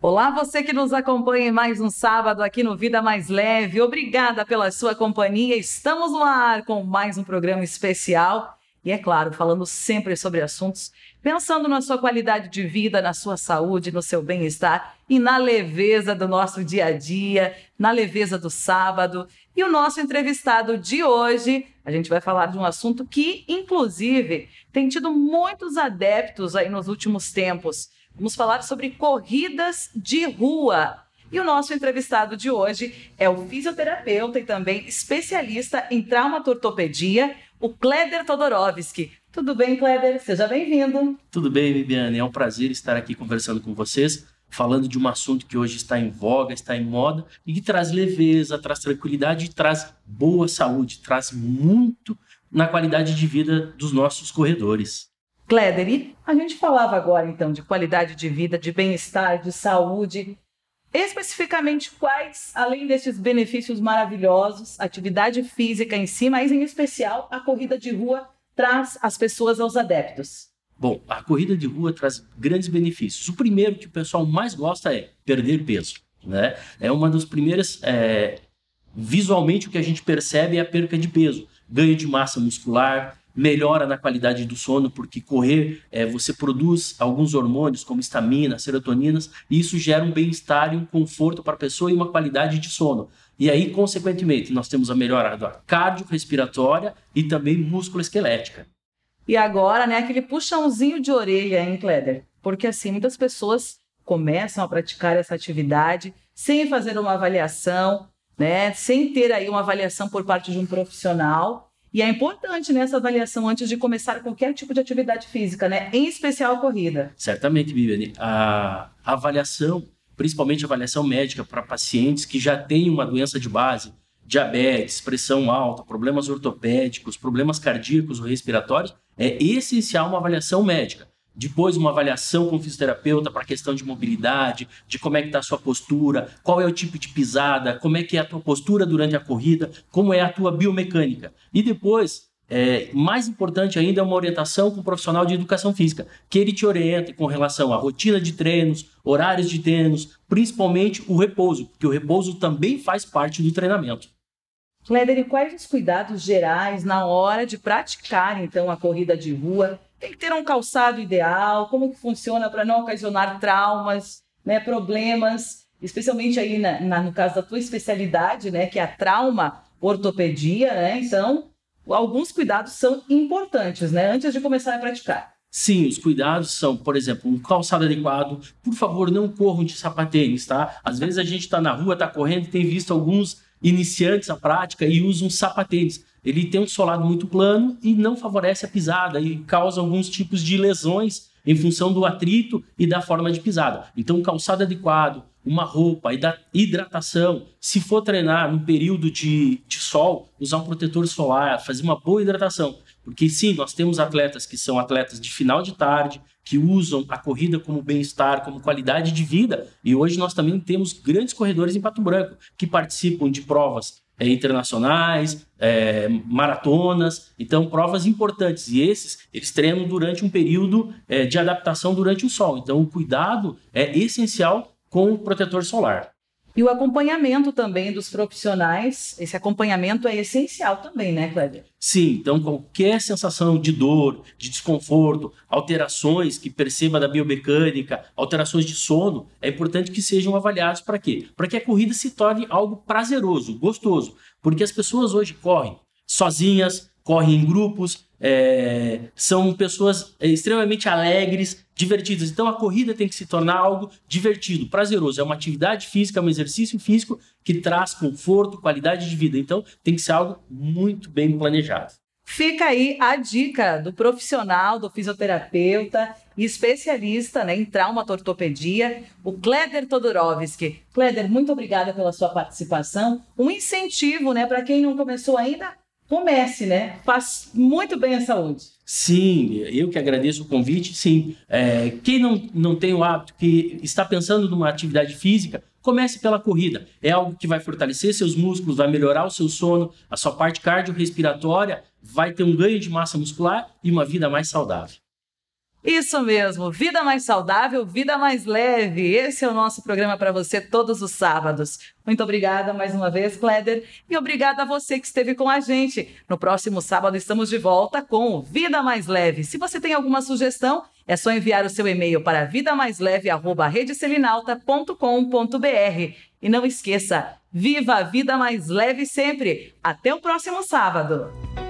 Olá, você que nos acompanha mais um sábado aqui no Vida Mais Leve. Obrigada pela sua companhia. Estamos no ar com mais um programa especial e, é claro, falando sempre sobre assuntos, pensando na sua qualidade de vida, na sua saúde, no seu bem-estar e na leveza do nosso dia a dia, na leveza do sábado. E o nosso entrevistado de hoje a gente vai falar de um assunto que, inclusive, tem tido muitos adeptos aí nos últimos tempos. Vamos falar sobre corridas de rua. E o nosso entrevistado de hoje é o fisioterapeuta e também especialista em traumatortopedia, o Kleber Todorovski. Tudo bem, Kleber? Seja bem-vindo. Tudo bem, Viviane. É um prazer estar aqui conversando com vocês falando de um assunto que hoje está em voga, está em moda, e que traz leveza, traz tranquilidade, traz boa saúde, traz muito na qualidade de vida dos nossos corredores. Cléder, e a gente falava agora então de qualidade de vida, de bem-estar, de saúde. Especificamente, quais, além desses benefícios maravilhosos, atividade física em si, mas em especial a corrida de rua traz as pessoas, aos adeptos? Bom, a corrida de rua traz grandes benefícios. O primeiro que o pessoal mais gosta é perder peso. Né? É uma das primeiras. É, visualmente, o que a gente percebe é a perca de peso, ganho de massa muscular, melhora na qualidade do sono, porque correr é, você produz alguns hormônios, como estamina, serotoninas, e isso gera um bem-estar e um conforto para a pessoa e uma qualidade de sono. E aí, consequentemente, nós temos a melhora da cardiorrespiratória e também músculo esquelética. E agora, né, aquele puxãozinho de orelha, hein, Kleder? Porque assim, muitas pessoas começam a praticar essa atividade sem fazer uma avaliação, né, sem ter aí uma avaliação por parte de um profissional. E é importante nessa né, avaliação antes de começar qualquer tipo de atividade física, né? Em especial a corrida. Certamente, Viviane. A avaliação, principalmente a avaliação médica para pacientes que já têm uma doença de base, diabetes, pressão alta, problemas ortopédicos, problemas cardíacos ou respiratórios, é essencial uma avaliação médica. Depois, uma avaliação com o fisioterapeuta para questão de mobilidade, de como é que está a sua postura, qual é o tipo de pisada, como é que é a tua postura durante a corrida, como é a tua biomecânica. E depois, é, mais importante ainda é uma orientação com o profissional de educação física, que ele te oriente com relação à rotina de treinos, horários de treinos, principalmente o repouso, porque o repouso também faz parte do treinamento. Kleder, e quais os cuidados gerais na hora de praticar, então, a corrida de rua? Tem que ter um calçado ideal? Como que funciona para não ocasionar traumas, né, problemas? Especialmente aí na, na, no caso da tua especialidade, né, que é a trauma ortopedia, né? Então, alguns cuidados são importantes, né, antes de começar a praticar. Sim, os cuidados são, por exemplo, um calçado adequado. Por favor, não corram de sapatênis, tá? Às vezes a gente está na rua, está correndo, tem visto alguns iniciantes à prática e usam sapatênis. Ele tem um solado muito plano e não favorece a pisada e causa alguns tipos de lesões em função do atrito e da forma de pisada. Então, calçado adequado, uma roupa, e da hidratação. Se for treinar no período de, de sol, usar um protetor solar, fazer uma boa hidratação. Porque sim, nós temos atletas que são atletas de final de tarde, que usam a corrida como bem-estar, como qualidade de vida. E hoje nós também temos grandes corredores em Pato Branco que participam de provas é, internacionais, é, maratonas, então provas importantes. E esses eles treinam durante um período é, de adaptação durante o sol. Então o cuidado é essencial com o protetor solar. E o acompanhamento também dos profissionais, esse acompanhamento é essencial também, né, Kleber? Sim, então qualquer sensação de dor, de desconforto, alterações que perceba da biomecânica, alterações de sono, é importante que sejam avaliados para quê? Para que a corrida se torne algo prazeroso, gostoso, porque as pessoas hoje correm sozinhas, correm em grupos, é, são pessoas eh, extremamente alegres, divertidas. Então a corrida tem que se tornar algo divertido, prazeroso. É uma atividade física, é um exercício físico que traz conforto, qualidade de vida. Então tem que ser algo muito bem planejado. Fica aí a dica do profissional, do fisioterapeuta e especialista né, em traumatortopedia, o Kleder Todorovski. Kleder, muito obrigada pela sua participação. Um incentivo né, para quem não começou ainda comece, né? Faz muito bem a saúde. Sim, eu que agradeço o convite. Sim, é, quem não, não tem o hábito, que está pensando numa atividade física, comece pela corrida. É algo que vai fortalecer seus músculos, vai melhorar o seu sono, a sua parte cardiorrespiratória, vai ter um ganho de massa muscular e uma vida mais saudável. Isso mesmo, vida mais saudável, vida mais leve. Esse é o nosso programa para você todos os sábados. Muito obrigada mais uma vez, Kleder, e obrigada a você que esteve com a gente. No próximo sábado estamos de volta com Vida Mais Leve. Se você tem alguma sugestão, é só enviar o seu e-mail para vidamaisleve@redeseminalta.com.br. E não esqueça, viva a vida mais leve sempre. Até o próximo sábado.